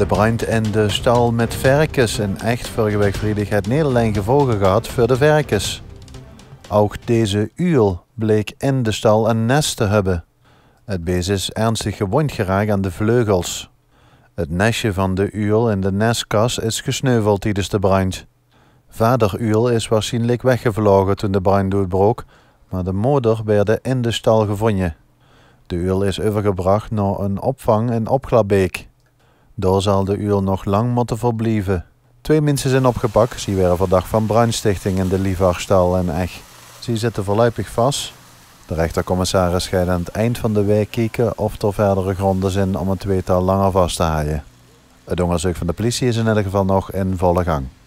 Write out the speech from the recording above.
De brand in de stal met verkens en echt vorige het Nederlijn gevolgen gehad voor de verkens. Ook deze uil bleek in de stal een nest te hebben. Het beest is ernstig gewond geraakt aan de vleugels. Het nestje van de uil in de nestkas is gesneuveld tijdens de brand. Vader uil is waarschijnlijk weggevlogen toen de brand doorbrak, maar de moeder werd in de stal gevonden. De uil is overgebracht naar een opvang in Opglabeek. Door zal de uur nog lang moeten verblieven. Twee mensen zijn opgepakt. Ze werden verdacht van brandstichting in de Livarstal en Ech. Ze zitten voorlopig vast. De rechtercommissaris gaat aan het eind van de week kijken of er verdere gronden zijn om het tweetal langer vast te houden. Het onderzoek van de politie is in elk geval nog in volle gang.